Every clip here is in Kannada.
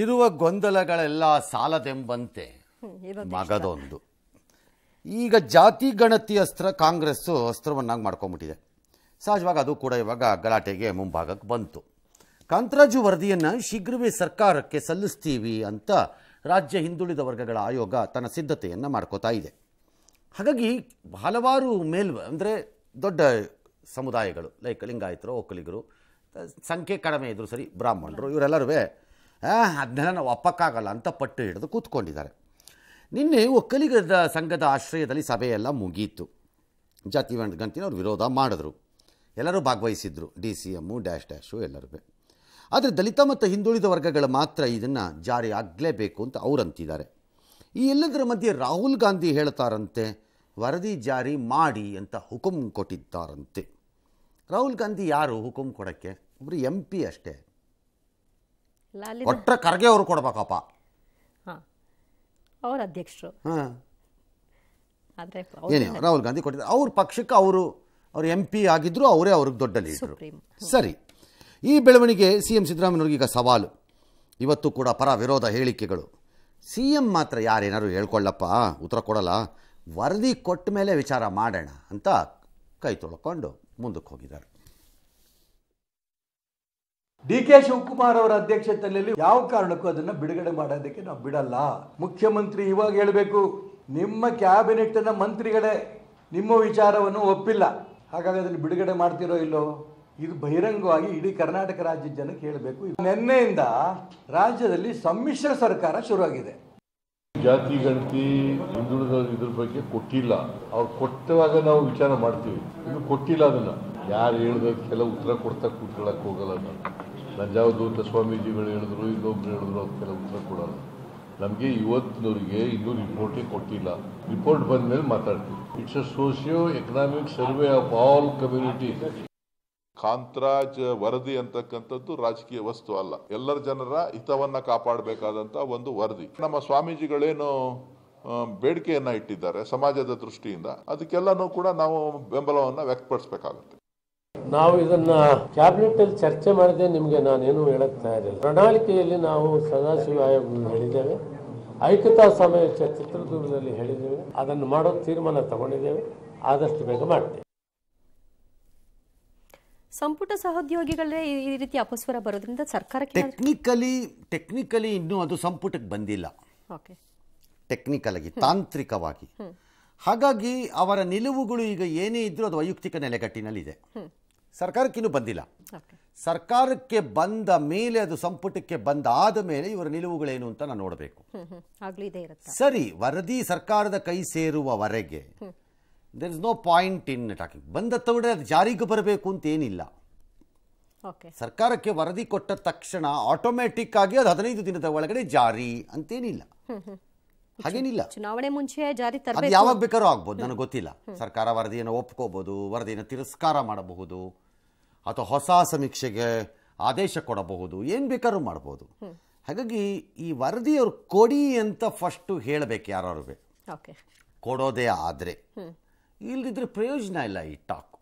ಇರುವ ಗೊಂದಲಗಳೆಲ್ಲ ಸಾಲದೆಂಬಂತೆ ಮಗದೊಂದು ಈಗ ಜಾತಿ ಗಣತಿ ಅಸ್ತ್ರ ಕಾಂಗ್ರೆಸ್ಸು ಅಸ್ತ್ರವನ್ನಾಗಿ ಮಾಡ್ಕೊಂಬಿಟ್ಟಿದೆ ಸಹಜವಾಗಿ ಅದು ಕೂಡ ಇವಾಗ ಗಲಾಟೆಗೆ ಮುಂಭಾಗಕ್ಕೆ ಬಂತು ಕಾಂತರಾಜು ವರದಿಯನ್ನು ಶೀಘ್ರವೇ ಸರ್ಕಾರಕ್ಕೆ ಸಲ್ಲಿಸ್ತೀವಿ ಅಂತ ರಾಜ್ಯ ಹಿಂದುಳಿದ ವರ್ಗಗಳ ಆಯೋಗ ತನ್ನ ಸಿದ್ಧತೆಯನ್ನು ಮಾಡ್ಕೋತಾ ಇದೆ ಹಾಗಾಗಿ ಹಲವಾರು ಮೇಲ್ವ ಅಂದರೆ ದೊಡ್ಡ ಸಮುದಾಯಗಳು ಲೈಕ್ ಲಿಂಗಾಯತರು ಒಕ್ಕಲಿಗರು ಸಂಖ್ಯೆ ಕಡಿಮೆ ಇದ್ದರು ಸರಿ ಬ್ರಾಹ್ಮಣರು ಇವರೆಲ್ಲರೂ ಅದನ್ನೆಲ್ಲ ನಾವು ಅಪ್ಪಕ್ಕಾಗಲ್ಲ ಅಂತ ಪಟ್ಟು ಹಿಡಿದು ಕೂತ್ಕೊಂಡಿದ್ದಾರೆ ನಿನ್ನೆ ಒಕ್ಕಲಿಗದ ಸಂಘದ ಆಶ್ರಯದಲ್ಲಿ ಸಭೆಯೆಲ್ಲ ಮುಗಿಯಿತು ಜಾತಿ ಗಂತಿನವ್ರು ವಿರೋಧ ಮಾಡಿದ್ರು ಎಲ್ಲರೂ ಭಾಗವಹಿಸಿದ್ರು D C M dash dash ಎಲ್ಲರೂ ಆದರೆ ದಲಿತ ಮತ್ತು ಹಿಂದುಳಿದ ವರ್ಗಗಳು ಮಾತ್ರ ಇದನ್ನು ಜಾರಿ ಆಗಲೇಬೇಕು ಅಂತ ಅವರು ಅಂತಿದ್ದಾರೆ ಈ ಎಲ್ಲದರ ಮಧ್ಯೆ ರಾಹುಲ್ ಗಾಂಧಿ ಹೇಳ್ತಾರಂತೆ ವರದಿ ಜಾರಿ ಮಾಡಿ ಅಂತ ಹುಕುಮ್ ಕೊಟ್ಟಿದ್ದಾರಂತೆ ರಾಹುಲ್ ಗಾಂಧಿ ಯಾರು ಹುಕುಮ್ ಕೊಡೋಕ್ಕೆ ಒಬ್ಬರು ಎಂ ಪಿ ಅಷ್ಟೇ ಕೊಟ್ಟರೆ ಖರ್ಗೆ ಅವರು ಕೊಡ್ಬೇಕಪ್ಪ ಹಾಂ ಅವ್ರ ಅಧ್ಯಕ್ಷರು ಹಾಂ ಏನೇ ರಾಹುಲ್ ಗಾಂಧಿ ಕೊಟ್ಟಿದ್ದಾರೆ ಅವ್ರ ಪಕ್ಷಕ್ಕೆ ಅವರು ಅವ್ರ ಎಂ ಪಿ ಆಗಿದ್ರು ಅವರೇ ಅವ್ರಿಗೆ ದೊಡ್ಡ ಲೀಡರ್ ಸರಿ ಈ ಬೆಳವಣಿಗೆ ಸಿ ಎಂ ಈಗ ಸವಾಲು ಇವತ್ತು ಕೂಡ ಪರ ವಿರೋಧ ಹೇಳಿಕೆಗಳು ಸಿ ಎಂ ಮಾತ್ರ ಯಾರೇನಾದ್ರು ಹೇಳ್ಕೊಳ್ಳಪ್ಪ ಉತ್ತರ ಕೊಡಲ್ಲ ವರದಿ ಕೊಟ್ಟ ಮೇಲೆ ವಿಚಾರ ಮಾಡೋಣ ಅಂತ ಕೈ ತೊಳ್ಕೊಂಡು ಮುಂದಕ್ಕೆ ಹೋಗಿದ್ದಾರೆ ಡಿ ಕೆ ಶಿವಕುಮಾರ್ ಅವರ ಅಧ್ಯಕ್ಷತೆಯಲ್ಲಿ ಯಾವ ಕಾರಣಕ್ಕೂ ಅದನ್ನು ಬಿಡುಗಡೆ ಮಾಡೋದಕ್ಕೆ ನಾವು ಬಿಡಲ್ಲ ಮುಖ್ಯಮಂತ್ರಿ ಇವಾಗ ಹೇಳಬೇಕು ನಿಮ್ಮ ಕ್ಯಾಬಿನೆಟ್ನ ಮಂತ್ರಿಗಳೇ ನಿಮ್ಮ ವಿಚಾರವನ್ನು ಒಪ್ಪಿಲ್ಲ ಹಾಗಾಗಿ ಅದನ್ನು ಬಿಡುಗಡೆ ಮಾಡ್ತಿರೋ ಇಲ್ಲೋ ಇದು ಬಹಿರಂಗವಾಗಿ ಇಡೀ ಕರ್ನಾಟಕ ರಾಜ್ಯದ ಜನಕ್ಕೆ ಹೇಳಬೇಕು ನಿನ್ನೆಯಿಂದ ರಾಜ್ಯದಲ್ಲಿ ಸಮ್ಮಿಶ್ರ ಸರ್ಕಾರ ಶುರುವಾಗಿದೆ ಜಾತಿ ಗಣತಿ ಹಿಂದುಳಿದ ಇದ್ರ ಬಗ್ಗೆ ಕೊಟ್ಟಿಲ್ಲ ಅವ್ರು ಕೊಟ್ಟವಾಗ ನಾವು ವಿಚಾರ ಮಾಡ್ತೀವಿ ಇದು ಕೊಟ್ಟಿಲ್ಲ ಅದನ್ನ ಯಾರು ಹೇಳಿದ ಕೆಲವು ಉತ್ತರ ಕೊಡ್ತಾ ಕೂತ್ಕೊಳ್ಳೋಕೆ ಹೋಗಲ್ಲ ನಾನು ನಂಜಾವಧೂತ ಸ್ವಾಮೀಜಿಗಳು ಹೇಳಿದ್ರು ಇನ್ನೊಬ್ರು ಹೇಳಿದ್ರು ಅಂತ ಕೆಲವು ಉತ್ತರ ಕೊಡೋಲ್ಲ ನಮಗೆ ಇವತ್ತಿನವರಿಗೆ ಇನ್ನೂ ರಿಪೋರ್ಟೇ ಕೊಟ್ಟಿಲ್ಲ ರಿಪೋರ್ಟ್ ಬಂದ ಮೇಲೆ ಮಾತಾಡ್ತೀವಿ it's a socio economic survey of all community Kantharaj ವರದಿ ಅಂತಕ್ಕಂಥದ್ದು ರಾಜಕೀಯ ವಸ್ತು ಅಲ್ಲ ಎಲ್ಲರ ಜನರ ಹಿತವನ್ನ ಕಾಪಾಡಬೇಕಾದಂತಹ ಒಂದು ವರದಿ ನಮ್ಮ ಸ್ವಾಮೀಜಿಗಳೇನು ಬೇಡಿಕೆಯನ್ನ ಇಟ್ಟಿದ್ದಾರೆ ಸಮಾಜದ ದೃಷ್ಟಿಯಿಂದ ಅದಕ್ಕೆಲ್ಲನೂ ಕೂಡ ನಾವು ಬೆಂಬಲವನ್ನು ವ್ಯಕ್ತಪಡಿಸಬೇಕಾಗುತ್ತೆ ನಾವು ಇದನ್ನ ಕ್ಯಾಬಿನೆಟ್ ಅಲ್ಲಿ ಚರ್ಚೆ ಮಾಡದೆ ನಿಮಗೆ ನಾನೇನು ಹೇಳಕ್ ತಯಾರಿಲ್ಲ ಪ್ರಣಾಳಿಕೆಯಲ್ಲಿ ನಾವು ಸದಾಶಿವ ಆಯೋಗ ಹೇಳಿದ್ದೇವೆ ಐಕ್ಯತಾ ಸಮಯ ಚಿತ್ರದುರ್ಗದಲ್ಲಿ ಹೇಳಿದ್ದೇವೆ ಅದನ್ನು ಮಾಡೋ ತೀರ್ಮಾನ ತಗೊಂಡಿದ್ದೇವೆ ಆದಷ್ಟು ಬೇಗ ಮಾಡ್ತೇವೆ ಸಂಪುಟ ಸಹೋದ್ಯೋಗಿಗಳೇ ಈ ರೀತಿ ಅಪಸ್ವರ ಬರೋದ್ರಿಂದ ಸರ್ಕಾರಕ್ಕೆ ಟೆಕ್ನಿಕಲಿ ಟೆಕ್ನಿಕಲಿ ಇನ್ನೂ ಅದು ಸಂಪುಟಕ್ಕೆ ಬಂದಿಲ್ಲ ಓಕೆ ಆಗಿ ತಾಂತ್ರಿಕವಾಗಿ ಹಾಗಾಗಿ ಅವರ ನಿಲುವುಗಳು ಈಗ ಏನೇ ಇದ್ರೂ ಅದು ವೈಯಕ್ತಿಕ ನೆಲೆಗಟ್ಟಿನಲ್ಲಿದೆ ಸರ್ಕಾರಕ್ಕಿನ್ನೂ ಬಂದಿಲ್ಲ ಸರ್ಕಾರಕ್ಕೆ ಬಂದ ಮೇಲೆ ಅದು ಸಂಪುಟಕ್ಕೆ ಬಂದಾದ ಮೇಲೆ ಇವರ ನಿಲುವುಗಳೇನು ಅಂತ ನಾನು ನೋಡಬೇಕು ಸರಿ ವರದಿ ಸರ್ಕಾರದ ಕೈ ಸೇರುವವರೆಗೆ there is no point in talking ಬಂದ ತಗೊಂಡ್ರೆ ಅದು ಜಾರಿಗೆ ಬರಬೇಕು ಅಂತ ಏನಿಲ್ಲ ಸರ್ಕಾರಕ್ಕೆ ವರದಿ ಕೊಟ್ಟ ತಕ್ಷಣ ಆಟೋಮ್ಯಾಟಿಕ್ ಆಗಿ ಅದು ಹದಿನೈದು ದಿನದ ಒಳಗಡೆ ಜಾರಿ ಅಂತೇನಿಲ್ಲ ಹಾಗೇನಿಲ್ಲ ಚುನಾವಣೆ ಮುಂಚೆ ಜಾರಿ ಯಾವಾಗ ಬೇಕಾದ್ರೂ ಆಗ್ಬೋದು ನನಗೆ ಗೊತ್ತಿಲ್ಲ ಸರ್ಕಾರ ವರದಿಯನ್ನು ಒಪ್ಕೋಬಹುದು ವರದಿಯನ್ನು ತಿರಸ್ಕಾರ ಮಾಡಬಹುದು ಅಥವಾ ಹೊಸ ಸಮೀಕ್ಷೆಗೆ ಆದೇಶ ಕೊಡಬಹುದು ಏನು ಬೇಕಾದ್ರೂ ಮಾಡ್ಬೋದು ಹಾಗಾಗಿ ಈ ವರದಿಯವರು ಕೊಡಿ ಅಂತ ಫಸ್ಟು ಹೇಳಬೇಕು ಯಾರು ಕೊಡೋದೇ ಆದರೆ ಇಲ್ಲದಿದ್ರೆ ಪ್ರಯೋಜನ ಇಲ್ಲ ಈ ಟಾಕ್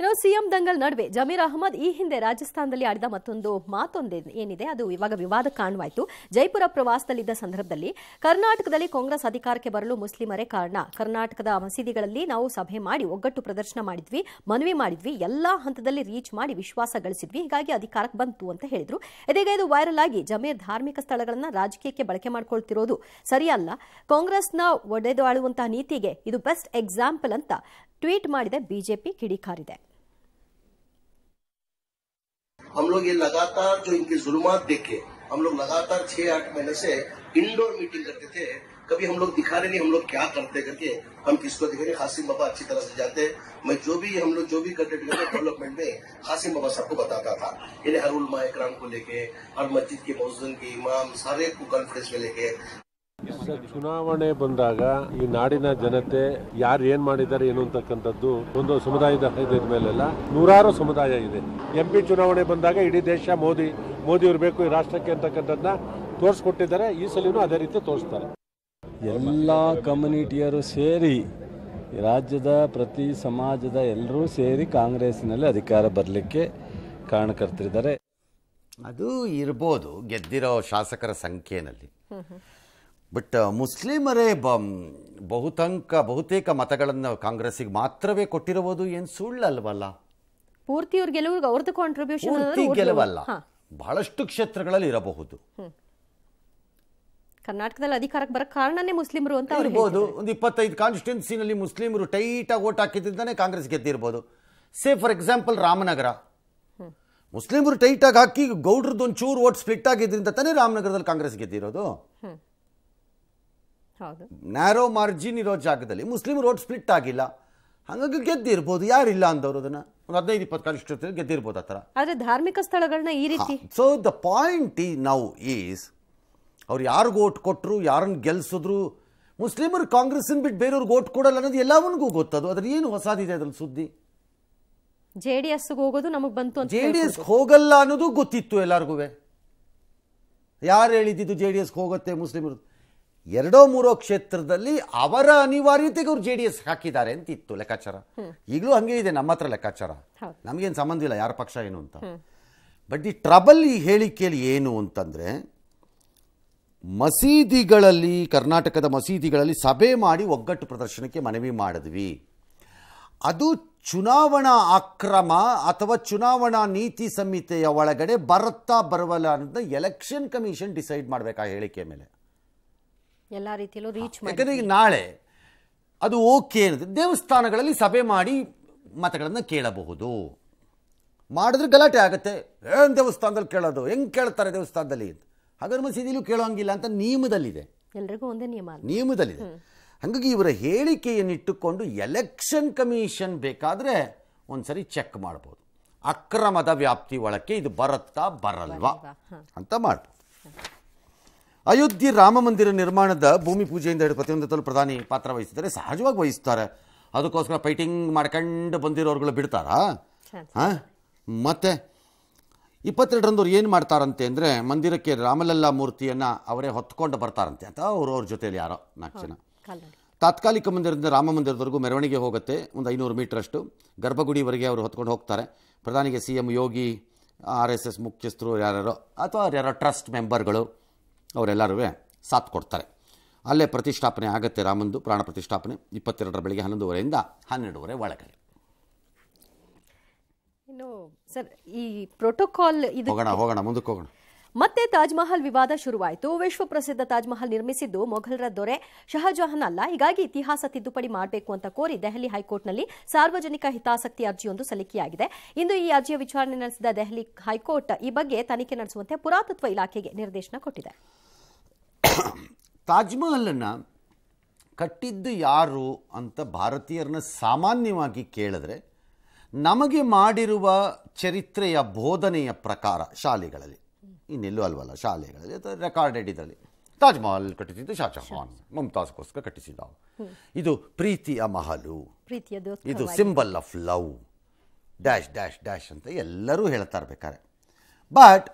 ಇನ್ನು ಸಿಎಂ ದಂಗಲ್ ನಡುವೆ ಜಮೀರ್ ಅಹಮದ್ ಈ ಹಿಂದೆ ರಾಜಸ್ಥಾನದಲ್ಲಿ ಆಡಿದ ಮತ್ತೊಂದು ಮಾತೊಂದು ಏನಿದೆ ಅದು ಇವಾಗ ವಿವಾದ ಕಾಣವಾಯಿತು ಜೈಪುರ ಪ್ರವಾಸದಲ್ಲಿದ್ದ ಸಂದರ್ಭದಲ್ಲಿ ಕರ್ನಾಟಕದಲ್ಲಿ ಕಾಂಗ್ರೆಸ್ ಅಧಿಕಾರಕ್ಕೆ ಬರಲು ಮುಸ್ಲಿಮರೇ ಕಾರಣ ಕರ್ನಾಟಕದ ಮಸೀದಿಗಳಲ್ಲಿ ನಾವು ಸಭೆ ಮಾಡಿ ಒಗ್ಗಟ್ಟು ಪ್ರದರ್ಶನ ಮಾಡಿದ್ವಿ ಮನವಿ ಮಾಡಿದ್ವಿ ಎಲ್ಲಾ ಹಂತದಲ್ಲಿ ರೀಚ್ ಮಾಡಿ ವಿಶ್ವಾಸ ಗಳಿಸಿದ್ವಿ ಹೀಗಾಗಿ ಅಧಿಕಾರಕ್ಕೆ ಬಂತು ಅಂತ ಹೇಳಿದ್ರು ಇದೀಗ ಇದು ವೈರಲ್ ಆಗಿ ಜಮೀರ್ ಧಾರ್ಮಿಕ ಸ್ಥಳಗಳನ್ನು ರಾಜಕೀಯಕ್ಕೆ ಬಳಕೆ ಮಾಡಿಕೊಳ್ತಿರೋದು ಸರಿಯಲ್ಲ ಕಾಂಗ್ರೆಸ್ನ ಆಳುವಂತಹ ನೀತಿಗೆ ಇದು ಬೆಸ್ಟ್ ಎಕ್ಸಾಂಪಲ್ ಅಂತ ಟ್ವೀಟ್ ಮಾಡಿದೆ ಬಿಜೆಪಿ ಕಿಡಿಕಾರಿದೆ हम लोग ये लगातार जो इनके जुलूमात देखे हम लोग लगातार छह आठ महीने से इंडोर मीटिंग करते थे कभी हम लोग दिखा रहे नहीं हम लोग क्या करते करके हम किसको दिखा रहे कासिम बाबा अच्छी तरह से जाते मैं जो भी हम लोग जो भी करते डेवलपमेंट में हासिम बाबा सबको बताता था इन्हें हरुल उलमा को लेके हर मस्जिद के मौजूद के इमाम सारे को कॉन्फ्रेंस में लेके ಚುನಾವಣೆ ಬಂದಾಗ ಈ ನಾಡಿನ ಜನತೆ ಯಾರು ಏನ್ ಮಾಡಿದ್ದಾರೆ ಏನು ಅಂತಕ್ಕಂಥದ್ದು ಒಂದು ಸಮುದಾಯದ ಇದ್ರ ಮೇಲೆಲ್ಲ ನೂರಾರು ಸಮುದಾಯ ಇದೆ ಎಂ ಪಿ ಚುನಾವಣೆ ಬಂದಾಗ ಇಡೀ ದೇಶ ಮೋದಿ ಮೋದಿ ಇರಬೇಕು ಈ ರಾಷ್ಟ್ರಕ್ಕೆ ಅಂತಕ್ಕಂಥದ್ದನ್ನ ತೋರಿಸ್ಕೊಟ್ಟಿದ್ದಾರೆ ಈ ಸಲಿನೂ ಅದೇ ರೀತಿ ತೋರಿಸ್ತಾರೆ ಎಲ್ಲ ಕಮ್ಯುನಿಟಿಯರು ಸೇರಿ ರಾಜ್ಯದ ಪ್ರತಿ ಸಮಾಜದ ಎಲ್ಲರೂ ಸೇರಿ ಕಾಂಗ್ರೆಸ್ನಲ್ಲಿ ಅಧಿಕಾರ ಬರಲಿಕ್ಕೆ ಕರ್ತಿದ್ದಾರೆ ಅದು ಇರ್ಬೋದು ಗೆದ್ದಿರೋ ಶಾಸಕರ ಸಂಖ್ಯೆಯಲ್ಲಿ ಬಟ್ ಮುಸ್ಲಿಮರೇ ಬ ಬಹುತಂಕ ಬಹುತೇಕ ಮತಗಳನ್ನು ಕಾಂಗ್ರೆಸ್ಗೆ ಮಾತ್ರವೇ ಕೊಟ್ಟಿರಬಹುದು ಏನು ಸುಳ್ಳಲ್ವಲ್ಲ ಪೂರ್ತಿ ಅವ್ರ ಗೆಲುವು ಅವ್ರದ್ದು ಕಾಂಟ್ರಿಬ್ಯೂಷನ್ ಗೆಲುವಲ್ಲ ಬಹಳಷ್ಟು ಕ್ಷೇತ್ರಗಳಲ್ಲಿ ಇರಬಹುದು ಕರ್ನಾಟಕದಲ್ಲಿ ಅಧಿಕಾರಕ್ಕೆ ಬರೋ ಕಾರಣನೇ ಮುಸ್ಲಿಮರು ಅಂತ ಇರ್ಬೋದು ಒಂದು ಇಪ್ಪತ್ತೈದು ಕಾನ್ಸ್ಟಿಟ್ಯೂನ್ಸಿನಲ್ಲಿ ಮುಸ್ಲಿಮರು ಟೈಟ್ ಆಗಿ ಓಟ್ ಹಾಕಿದ್ರಿಂದಾನೆ ಕಾಂಗ್ರೆಸ್ ಗೆದ್ದಿರ್ಬೋದು ಸೇ ಫಾರ್ ಎಕ್ಸಾಂಪಲ್ ರಾಮನಗರ ಮುಸ್ಲಿಮರು ಆಗಿ ಹಾಕಿ ಗೌಡ್ರದ್ದು ಒಂಚೂರು ಓಟ್ ಸ್ಪ್ಲಿಟ್ ಆಗಿದ್ರಿಂದ ತಾನೇ ರಾಮನಗರದಲ್ಲಿ ಕಾಂಗ್ರೆಸ್ ಗೆದ್ದಿರೋದು ನ್ಯಾರೋ ಮಾರ್ಜಿನ್ ಇರೋ ಜಾಗದಲ್ಲಿ ಮುಸ್ಲಿಂ ರೋಡ್ ಸ್ಪ್ಲಿಟ್ ಆಗಿಲ್ಲ ಹಂಗಾಗಿ ಗೆದ್ದಿರ್ಬೋದು ಯಾರಿಲ್ಲ ಅಂದವರು ಅದನ್ನ ಒಂದು ಹದಿನೈದು ಇಪ್ಪತ್ತು ಕನಿಷ್ಠ ಗೆದ್ದಿರ್ಬೋದು ಆ ಥರ ಆದರೆ ಧಾರ್ಮಿಕ ಸ್ಥಳಗಳನ್ನ ಈ ರೀತಿ ಸೊ ದ ಪಾಯಿಂಟ್ ಈ ನೌ ಈಸ್ ಅವ್ರು ಯಾರಿಗೂ ಓಟ್ ಕೊಟ್ಟರು ಯಾರನ್ನು ಗೆಲ್ಸಿದ್ರು ಮುಸ್ಲಿಮರು ಕಾಂಗ್ರೆಸ್ನ ಬಿಟ್ಟು ಬೇರೆಯವ್ರಿಗೆ ಓಟ್ ಕೊಡಲ್ಲ ಅನ್ನೋದು ಎಲ್ಲವನಿಗೂ ಗೊತ್ತದು ಅದ್ರ ಏನು ಹೊಸದಿದೆ ಅದ್ರಲ್ಲಿ ಸುದ್ದಿ ಜೆ ಡಿ ಎಸ್ಗೆ ಹೋಗೋದು ನಮಗೆ ಬಂತು ಜೆ ಡಿ ಎಸ್ ಹೋಗಲ್ಲ ಅನ್ನೋದು ಗೊತ್ತಿತ್ತು ಎಲ್ಲರಿಗೂ ಯಾರು ಹೇಳಿದ್ದು ಜೆ ಡಿ ಎಸ್ ಹೋಗುತ್ತೆ ಮುಸ್ಲಿಮರು ಎರಡೋ ಮೂರೋ ಕ್ಷೇತ್ರದಲ್ಲಿ ಅವರ ಅನಿವಾರ್ಯತೆಗೆ ಅವ್ರು ಜೆ ಡಿ ಎಸ್ ಹಾಕಿದ್ದಾರೆ ಅಂತ ಇತ್ತು ಲೆಕ್ಕಾಚಾರ ಈಗಲೂ ಹಂಗೆ ಇದೆ ನಮ್ಮ ಹತ್ರ ಲೆಕ್ಕಾಚಾರ ನಮಗೇನು ಇಲ್ಲ ಯಾರ ಪಕ್ಷ ಏನು ಅಂತ ಬಟ್ ದಿ ಟ್ರಬಲ್ ಈ ಹೇಳಿಕೆಯಲ್ಲಿ ಏನು ಅಂತಂದರೆ ಮಸೀದಿಗಳಲ್ಲಿ ಕರ್ನಾಟಕದ ಮಸೀದಿಗಳಲ್ಲಿ ಸಭೆ ಮಾಡಿ ಒಗ್ಗಟ್ಟು ಪ್ರದರ್ಶನಕ್ಕೆ ಮನವಿ ಮಾಡಿದ್ವಿ ಅದು ಚುನಾವಣಾ ಅಕ್ರಮ ಅಥವಾ ಚುನಾವಣಾ ನೀತಿ ಸಂಹಿತೆಯ ಒಳಗಡೆ ಬರುತ್ತಾ ಬರವಲ್ಲ ಅನ್ನೋದನ್ನ ಎಲೆಕ್ಷನ್ ಕಮಿಷನ್ ಡಿಸೈಡ್ ಮಾಡಬೇಕಾ ಆ ಹೇಳಿಕೆ ಮೇಲೆ ಎಲ್ಲ ರೀತಿಯಲ್ಲೂ ರೀಚ್ ಯಾಕಂದ್ರೆ ಈಗ ನಾಳೆ ಅದು ಓಕೆ ಅನ್ನೋದು ದೇವಸ್ಥಾನಗಳಲ್ಲಿ ಸಭೆ ಮಾಡಿ ಮತಗಳನ್ನು ಕೇಳಬಹುದು ಮಾಡಿದ್ರೆ ಗಲಾಟೆ ಆಗುತ್ತೆ ಏನ್ ದೇವಸ್ಥಾನದಲ್ಲಿ ಕೇಳೋದು ಹೆಂಗೆ ಕೇಳ್ತಾರೆ ದೇವಸ್ಥಾನದಲ್ಲಿ ಅಂತ ಹಾಗಾದ್ರೆ ಮಸೀದಿಲೂ ಕೇಳೋಂಗಿಲ್ಲ ಅಂತ ನಿಯಮದಲ್ಲಿದೆ ಎಲ್ರಿಗೂ ಒಂದೇ ನಿಯಮ ನಿಯಮದಲ್ಲಿದೆ ಹಾಗಾಗಿ ಇವರ ಹೇಳಿಕೆಯನ್ನಿಟ್ಟುಕೊಂಡು ಎಲೆಕ್ಷನ್ ಕಮಿಷನ್ ಬೇಕಾದರೆ ಒಂದ್ಸರಿ ಚೆಕ್ ಮಾಡ್ಬೋದು ಅಕ್ರಮದ ವ್ಯಾಪ್ತಿ ಒಳಕ್ಕೆ ಇದು ಬರುತ್ತಾ ಬರಲ್ವಾ ಅಂತ ಮಾಡ್ಬೋದು ಅಯೋಧ್ಯೆ ರಾಮ ಮಂದಿರ ನಿರ್ಮಾಣದ ಭೂಮಿ ಪೂಜೆಯಿಂದ ಹಿಡಿದು ಪ್ರತಿಯೊಂದರಲ್ಲೂ ಪ್ರಧಾನಿ ಪಾತ್ರ ವಹಿಸಿದರೆ ಸಹಜವಾಗಿ ವಹಿಸ್ತಾರೆ ಅದಕ್ಕೋಸ್ಕರ ಫೈಟಿಂಗ್ ಮಾಡ್ಕೊಂಡು ಬಂದಿರೋರುಗಳು ಬಿಡ್ತಾರಾ ಹಾಂ ಮತ್ತು ಅವ್ರು ಏನು ಮಾಡ್ತಾರಂತೆ ಅಂದರೆ ಮಂದಿರಕ್ಕೆ ರಾಮಲಲ್ಲಾ ಮೂರ್ತಿಯನ್ನು ಅವರೇ ಹೊತ್ಕೊಂಡು ಬರ್ತಾರಂತೆ ಅಂತ ಅವ್ರು ಅವ್ರ ಜೊತೆಯಲ್ಲಿ ಯಾರೋ ನಾಲ್ಕು ಜನ ತಾತ್ಕಾಲಿಕ ಮಂದಿರದಿಂದ ರಾಮ ಮಂದಿರದವರೆಗೂ ಮೆರವಣಿಗೆ ಹೋಗುತ್ತೆ ಒಂದು ಐನೂರು ಮೀಟ್ರಷ್ಟು ಗರ್ಭಗುಡಿವರೆಗೆ ಅವರು ಹೊತ್ಕೊಂಡು ಹೋಗ್ತಾರೆ ಪ್ರಧಾನಿಗೆ C M Yogi R S S ಮುಖ್ಯಸ್ಥರು ಯಾರ್ಯಾರೋ ಅಥವಾ ಯಾರೋ ಟ್ರಸ್ಟ್ ಮೆಂಬರ್ಗಳು ಅವರೆಲ್ಲರೂ ಸಾಥ್ ಕೊಡ್ತಾರೆ ಅಲ್ಲೇ ಪ್ರತಿಷ್ಠಾಪನೆ ಆಗುತ್ತೆ ರಾಮಂದು ಪ್ರಾಣ ಪ್ರತಿಷ್ಠಾಪನೆ ಇಪ್ಪತ್ತೆರಡರ ಬೆಳಗ್ಗೆ ಹನ್ನೊಂದುವರೆಯಿಂದ ಹನ್ನೆರಡುವರೆ ಒಳಗಡೆ ಇನ್ನು ಸರ್ ಈ ಪ್ರೋಟೋಕಾಲ್ ಇದು ಹೋಗೋಣ ಹೋಗೋಣ ಮುಂದಕ್ಕೆ ಹೋಗೋಣ ಮತ್ತೆ ತಾಜ್ಮಹಲ್ ವಿವಾದ ಶುರುವಾಯಿತು ವಿಶ್ವ ಪ್ರಸಿದ್ಧ ತಾಜ್ಮಹಲ್ ನಿರ್ಮಿಸಿದ್ದು ಮೊಘಲರ ದೊರೆ ಶಹಜಹಾನ್ ಅಲ್ಲ ಹೀಗಾಗಿ ಇತಿಹಾಸ ತಿದ್ದುಪಡಿ ಮಾಡಬೇಕು ಅಂತ ಕೋರಿ ದೆಹಲಿ ಹೈಕೋರ್ಟ್ನಲ್ಲಿ ಸಾರ್ವಜನಿಕ ಹಿತಾಸಕ್ತಿ ಅರ್ಜಿಯೊಂದು ಸಲ್ಲಿಕೆಯಾಗಿದೆ ಇಂದು ಈ ಅರ್ಜಿಯ ವಿಚಾರಣೆ ನಡೆಸಿದ ದೆಹಲಿ ಹೈಕೋರ್ಟ್ ಈ ಬಗ್ಗೆ ತನಿಖೆ ನಡೆಸುವಂತೆ ಪುರಾತತ್ವ ಇಲಾಖೆಗೆ ನಿರ್ದೇಶನ ಕೊಟ್ಟಿದೆ ತಾಜ್ಮಹಲನ್ನು ಕಟ್ಟಿದ್ದು ಯಾರು ಅಂತ ಭಾರತೀಯರನ್ನ ಸಾಮಾನ್ಯವಾಗಿ ಕೇಳಿದ್ರೆ ನಮಗೆ ಮಾಡಿರುವ ಚರಿತ್ರೆಯ ಬೋಧನೆಯ ಪ್ರಕಾರ ಶಾಲೆಗಳಲ್ಲಿ ಇನ್ನೆಲ್ಲೂ ಅಲ್ವಲ್ಲ ಶಾಲೆಗಳಲ್ಲಿ ಅಥವಾ ರೆಕಾರ್ಡೆಡ್ ಇದರಲ್ಲಿ ತಾಜ್ಮಹಲ್ ಕಟ್ಟಿಸಿದ್ದು ಶಾಜಹಾನ್ ಮುಮ್ತಾಜ್ಗೋಸ್ಕರ ಕಟ್ಟಿಸಿದ ಇದು ಪ್ರೀತಿಯ ಮಹಲು ಇದು symbol of love dash dash dash ಅಂತ ಎಲ್ಲರೂ ಹೇಳ್ತಾ ಇರ್ಬೇಕಾರೆ ಬಟ್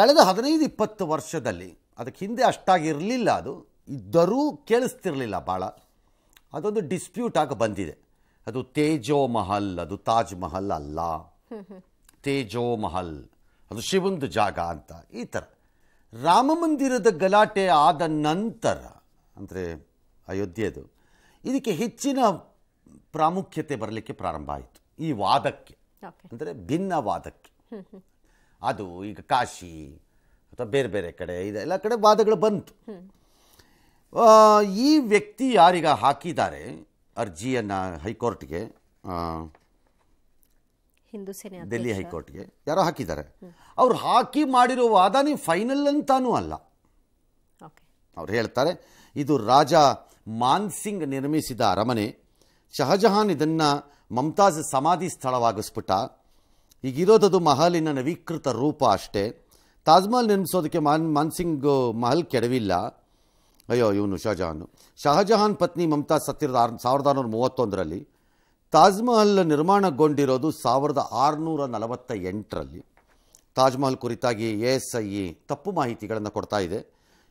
ಕಳೆದ ಹದಿನೈದು ಇಪ್ಪತ್ತು ವರ್ಷದಲ್ಲಿ ಅದಕ್ಕೆ ಹಿಂದೆ ಅಷ್ಟಾಗಿ ಇರಲಿಲ್ಲ ಅದು ಇದ್ದರೂ ಕೇಳಿಸ್ತಿರಲಿಲ್ಲ ಭಾಳ ಅದೊಂದು ಡಿಸ್ಪ್ಯೂಟ್ ಆಗಿ ಬಂದಿದೆ ಅದು ತೇಜೋ ಮಹಲ್ ಅದು ತಾಜ್ ಮಹಲ್ ಅಲ್ಲ ತೇಜೋ ಮಹಲ್ ಅದು ಶಿವಂದು ಜಾಗ ಅಂತ ಈ ಥರ ರಾಮ ಮಂದಿರದ ಗಲಾಟೆ ಆದ ನಂತರ ಅಂದರೆ ಅಯೋಧ್ಯೆದು ಇದಕ್ಕೆ ಹೆಚ್ಚಿನ ಪ್ರಾಮುಖ್ಯತೆ ಬರಲಿಕ್ಕೆ ಪ್ರಾರಂಭ ಆಯಿತು ಈ ವಾದಕ್ಕೆ ಅಂದರೆ ಭಿನ್ನ ವಾದಕ್ಕೆ ಅದು ಈಗ ಕಾಶಿ ಅಥವಾ ಬೇರೆ ಬೇರೆ ಕಡೆ ಇದೆ ಎಲ್ಲ ಕಡೆ ವಾದಗಳು ಬಂತು ಈ ವ್ಯಕ್ತಿ ಯಾರಿಗ ಹಾಕಿದ್ದಾರೆ ಅರ್ಜಿಯನ್ನು ಹೈಕೋರ್ಟ್ಗೆ ಡೆಲ್ಲಿ ಹೈಕೋರ್ಟ್ಗೆ ಯಾರೋ ಹಾಕಿದ್ದಾರೆ ಅವ್ರು ಹಾಕಿ ಮಾಡಿರೋ ವಾದ ನೀವು ಫೈನಲ್ ಅಂತಾನೂ ಅಲ್ಲ ಅವ್ರು ಹೇಳ್ತಾರೆ ಇದು ರಾಜ ಮಾನ್ಸಿಂಗ್ ನಿರ್ಮಿಸಿದ ಅರಮನೆ ಶಹಜಹಾನ್ ಇದನ್ನು ಮಮತಾಜ್ ಸಮಾಧಿ ಸ್ಥಳವಾಗಿಸ್ಬಿಟ್ಟ ಈಗಿರೋದದು ಮಹಲಿನ ನವೀಕೃತ ರೂಪ ಅಷ್ಟೇ ತಾಜ್ಮಹಲ್ ನಿರ್ಮಿಸೋದಕ್ಕೆ ಮಾನ್ ಮಾನ್ಸಿಂಗ್ ಮಹಲ್ ಕೆಡವಿಲ್ಲ ಅಯ್ಯೋ ಇವನು ಶಹಜಹಾನ್ ಶಹಜಹಾನ್ ಪತ್ನಿ ಮಮತಾ ಸತ್ತಿರದ ಆರು ಸಾವಿರದ ಆರುನೂರ ಮೂವತ್ತೊಂದರಲ್ಲಿ ತಾಜ್ಮಹಲ್ ನಿರ್ಮಾಣಗೊಂಡಿರೋದು ಸಾವಿರದ ಆರುನೂರ ನಲವತ್ತ ಎಂಟರಲ್ಲಿ ತಾಜ್ಮಹಲ್ ಕುರಿತಾಗಿ ಎ ಎಸ್ ಐ ಇ ತಪ್ಪು ಮಾಹಿತಿಗಳನ್ನು ಕೊಡ್ತಾ ಇದೆ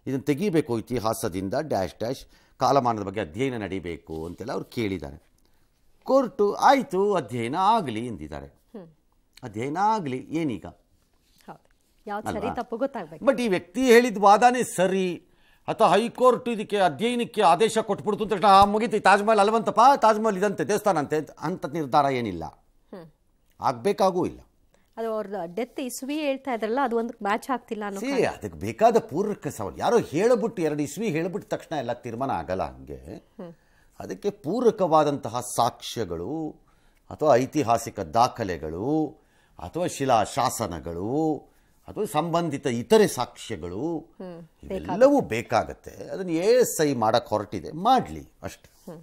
ಇದನ್ನು ತೆಗೀಬೇಕು ಇತಿಹಾಸದಿಂದ ಡ್ಯಾಶ್ ಡ್ಯಾಶ್ ಕಾಲಮಾನದ ಬಗ್ಗೆ ಅಧ್ಯಯನ ನಡೀಬೇಕು ಅಂತೆಲ್ಲ ಅವ್ರು ಕೇಳಿದ್ದಾರೆ ಕೋರ್ಟು ಆಯಿತು ಅಧ್ಯಯನ ಆಗಲಿ ಎಂದಿದ್ದಾರೆ ಅಧ್ಯಯನ ಆಗಲಿ ಏನೀಗ ತಪ್ಪು ಗೊತ್ತಾಗಬೇಕು ಬಟ್ ಈ ವ್ಯಕ್ತಿ ಹೇಳಿದ ವಾದನೇ ಸರಿ ಅಥವಾ ಹೈಕೋರ್ಟ್ ಇದಕ್ಕೆ ಅಧ್ಯಯನಕ್ಕೆ ಆದೇಶ ಕೊಟ್ಬಿಡ್ತು ಅಂತ ತಕ್ಷಣ ಆ ಮುಗಿತು ತಾಜ್ಮಹಲ್ ಅಲ್ವಂತಪ್ಪ ತಾಜ್ಮಹಲ್ ಇದಂತೆ ದೇವಸ್ಥಾನ ಅಂತೆ ಅಂತ ನಿರ್ಧಾರ ಏನಿಲ್ಲ ಆಗಬೇಕಾಗೂ ಇಲ್ಲ ಅದು ಅವ್ರದ್ದು ಡೆತ್ ಇಸ್ವಿ ಹೇಳ್ತಾ ಇದ್ರಲ್ಲ ಅದು ಒಂದು ಮ್ಯಾಚ್ ಆಗ್ತಿಲ್ಲ ಅದಕ್ಕೆ ಬೇಕಾದ ಪೂರ್ವಕ ಸವಾಲು ಯಾರೋ ಹೇಳಿಬಿಟ್ಟು ಎರಡು ಇಸ್ವಿ ಹೇಳ್ಬಿಟ್ಟ ತಕ್ಷಣ ಎಲ್ಲ ತೀರ್ಮಾನ ಆಗಲ್ಲ ಹಂಗೆ ಅದಕ್ಕೆ ಪೂರಕವಾದಂತಹ ಸಾಕ್ಷ್ಯಗಳು ಅಥವಾ ಐತಿಹಾಸಿಕ ದಾಖಲೆಗಳು ಅಥವಾ ಶಿಲಾ ಶಾಸನಗಳು ಅದು ಸಂಬಂಧಿತ ಇತರೆ ಸಾಕ್ಷ್ಯಗಳು ಇವೆಲ್ಲವೂ ಬೇಕಾಗತ್ತೆ ಅದನ್ನು ಎ ಎಸ್ ಐ ಮಾಡಕ್ಕೆ ಹೊರಟಿದೆ ಮಾಡಲಿ ಅಷ್ಟೇ